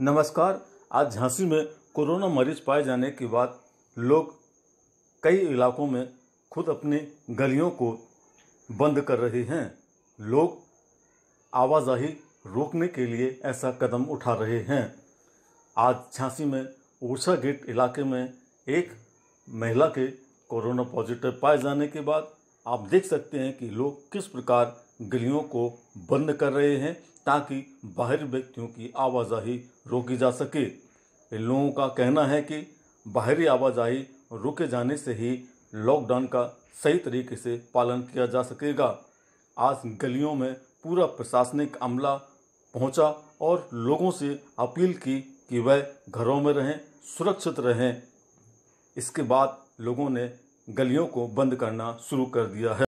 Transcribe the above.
नमस्कार आज झांसी में कोरोना मरीज पाए जाने के बाद लोग कई इलाकों में खुद अपनी गलियों को बंद कर रहे हैं लोग आवाजाही रोकने के लिए ऐसा कदम उठा रहे हैं आज झांसी में ऊर्सा गेट इलाके में एक महिला के कोरोना पॉजिटिव पाए जाने के बाद आप देख सकते हैं कि लोग किस प्रकार गलियों को बंद कर रहे हैं ताकि बाहर व्यक्तियों की आवाजाही रोकी जा सके इन लोगों का कहना है कि बाहरी आवाजाही रुके जाने से ही लॉकडाउन का सही तरीके से पालन किया जा सकेगा आज गलियों में पूरा प्रशासनिक अमला पहुंचा और लोगों से अपील की कि वह घरों में रहें सुरक्षित रहें इसके बाद लोगों ने गलियों को बंद करना शुरू कर दिया है